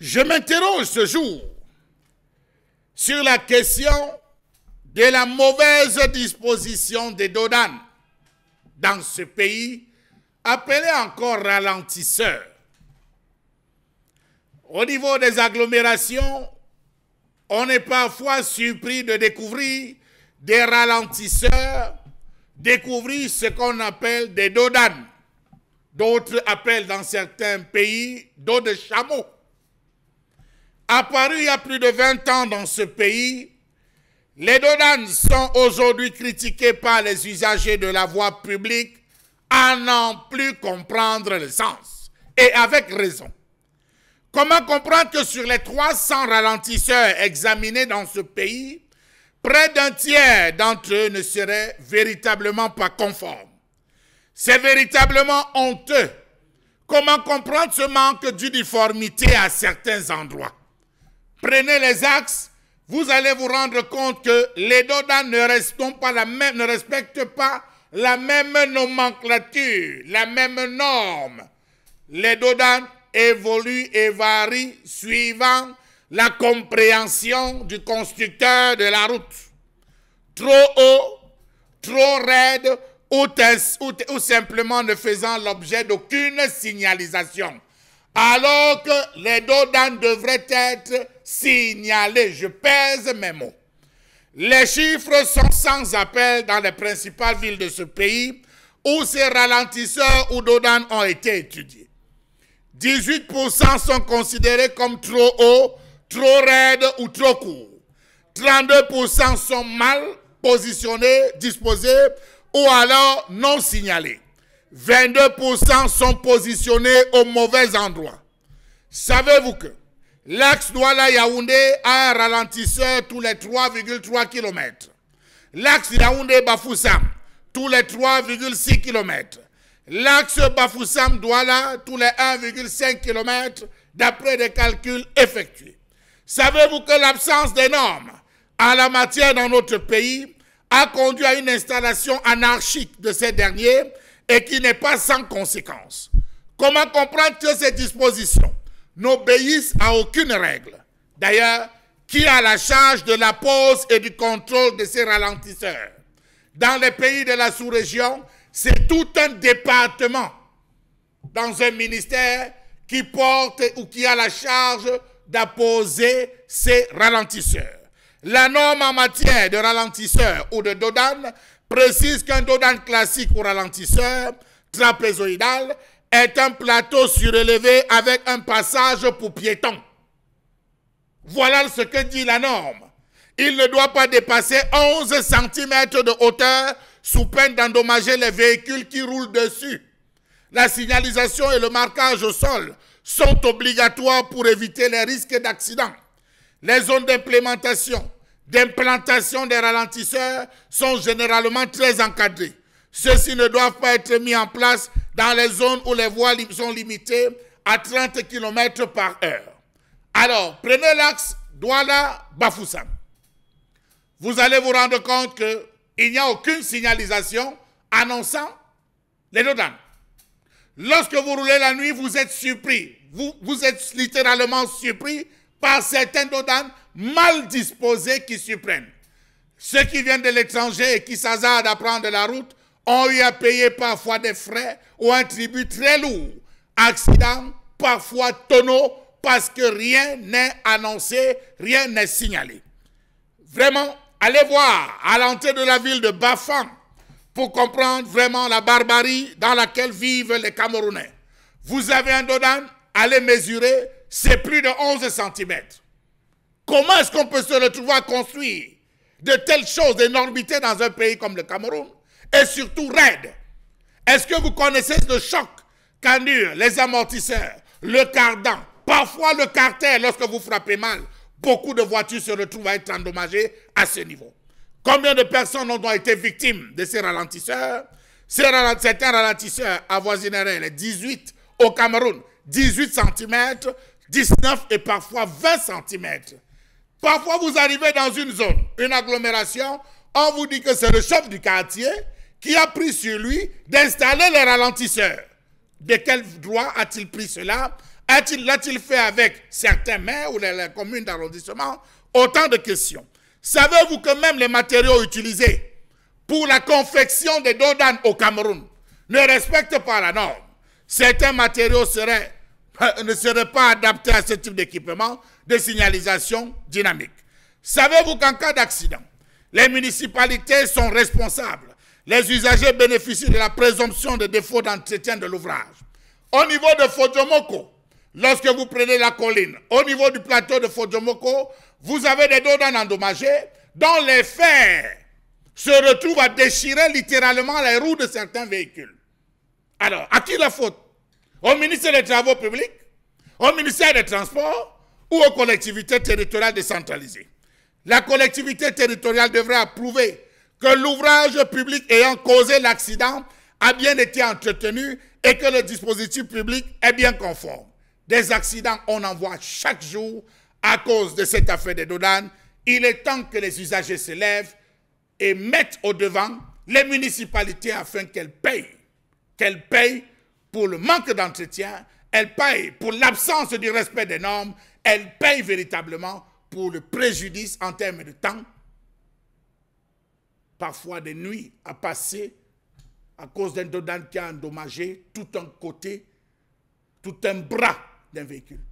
Je m'interroge ce jour sur la question de la mauvaise disposition des Dodanes dans ce pays, appelé encore ralentisseur. Au niveau des agglomérations, on est parfois surpris de découvrir des ralentisseurs, découvrir ce qu'on appelle des dodanes. D'autres appellent dans certains pays de chameau. Apparu il y a plus de 20 ans dans ce pays, les données sont aujourd'hui critiqués par les usagers de la voie publique à n'en plus comprendre le sens. Et avec raison. Comment comprendre que sur les 300 ralentisseurs examinés dans ce pays, près d'un tiers d'entre eux ne seraient véritablement pas conformes C'est véritablement honteux. Comment comprendre ce manque d'uniformité à certains endroits prenez les axes, vous allez vous rendre compte que les Dodans ne, pas la même, ne respectent pas la même nomenclature, la même norme. Les Dodans évoluent et varient suivant la compréhension du constructeur de la route. Trop haut, trop raide ou, ou simplement ne faisant l'objet d'aucune signalisation. Alors que les Dodans devraient être signaler, je pèse mes mots. Les chiffres sont sans appel dans les principales villes de ce pays où ces ralentisseurs ou dodans ont été étudiés. 18% sont considérés comme trop hauts, trop raides ou trop courts. 32% sont mal positionnés, disposés ou alors non signalés. 22% sont positionnés au mauvais endroit. Savez-vous que L'axe Douala-Yaoundé a un ralentisseur tous les 3,3 km. L'axe Yaoundé-Bafoussam tous les 3,6 km. L'axe Bafoussam-Douala tous les 1,5 km d'après des calculs effectués. Savez-vous que l'absence des normes à la matière dans notre pays a conduit à une installation anarchique de ces derniers et qui n'est pas sans conséquences Comment comprendre que ces dispositions n'obéissent à aucune règle. D'ailleurs, qui a la charge de la pose et du contrôle de ces ralentisseurs Dans les pays de la sous-région, c'est tout un département dans un ministère qui porte ou qui a la charge d'apposer ces ralentisseurs. La norme en matière de ralentisseurs ou de dodane précise qu'un dodan classique ou ralentisseur trapézoïdal est un plateau surélevé avec un passage pour piétons. Voilà ce que dit la norme. Il ne doit pas dépasser 11 cm de hauteur sous peine d'endommager les véhicules qui roulent dessus. La signalisation et le marquage au sol sont obligatoires pour éviter les risques d'accident. Les zones d'implémentation, d'implantation des ralentisseurs sont généralement très encadrées. Ceux-ci ne doivent pas être mis en place dans les zones où les voies sont limitées à 30 km par heure. Alors, prenez l'axe Douala-Bafoussam. Vous allez vous rendre compte qu'il n'y a aucune signalisation annonçant les dodanes. Lorsque vous roulez la nuit, vous êtes surpris. Vous, êtes littéralement surpris par certains dodanes mal disposés qui surprennent. Ceux qui viennent de l'étranger et qui s'hazardent à prendre la route on lui a payé parfois des frais ou un tribut très lourd. Accident, parfois tonneau, parce que rien n'est annoncé, rien n'est signalé. Vraiment, allez voir à l'entrée de la ville de Bafang pour comprendre vraiment la barbarie dans laquelle vivent les Camerounais. Vous avez un dodan, allez mesurer, c'est plus de 11 cm. Comment est-ce qu'on peut se retrouver à construire de telles choses d'énormité dans un pays comme le Cameroun et surtout raide. Est-ce que vous connaissez le choc canure, les amortisseurs, le cardan, parfois le carter lorsque vous frappez mal Beaucoup de voitures se retrouvent à être endommagées à ce niveau. Combien de personnes ont été victimes de ces ralentisseurs Ces ralentisseurs, Certains ralentisseurs avoisineraient les 18 au Cameroun, 18 cm, 19 et parfois 20 cm. Parfois, vous arrivez dans une zone, une agglomération, on vous dit que c'est le choc du quartier, qui a pris sur lui d'installer les ralentisseurs. De quel droit a-t-il pris cela L'a-t-il fait avec certains maires ou les, communes d'arrondissement Autant de questions. Savez-vous que même les matériaux utilisés pour la confection des dodanes au Cameroun ne respectent pas la norme Certains matériaux ne seraient pas adaptés à ce type d'équipement de signalisation dynamique. Savez-vous qu'en cas d'accident, les municipalités sont responsables les usagers bénéficient de la présomption de défaut d'entretien de l'ouvrage. Au niveau de Fodjomoko, lorsque vous prenez la colline, au niveau du plateau de Fodjomoko, vous avez des dons endommagées dont les fers se retrouvent à déchirer littéralement les roues de certains véhicules. Alors, à qui la faute Au ministère des Travaux publics Au ministère des Transports Ou aux collectivités territoriales décentralisées La collectivité territoriale devrait approuver que l'ouvrage public ayant causé l'accident a bien été entretenu et que le dispositif public est bien conforme. Des accidents, on en voit chaque jour à cause de cette affaire des Dodanes. Il est temps que les usagers se lèvent et mettent au devant les municipalités afin qu'elles payent. Qu'elles payent pour le manque d'entretien, elles payent pour l'absence du respect des normes, elles payent véritablement pour le préjudice en termes de temps parfois des nuits à passer à cause d'un dodan qui a endommagé tout un côté, tout un bras d'un véhicule.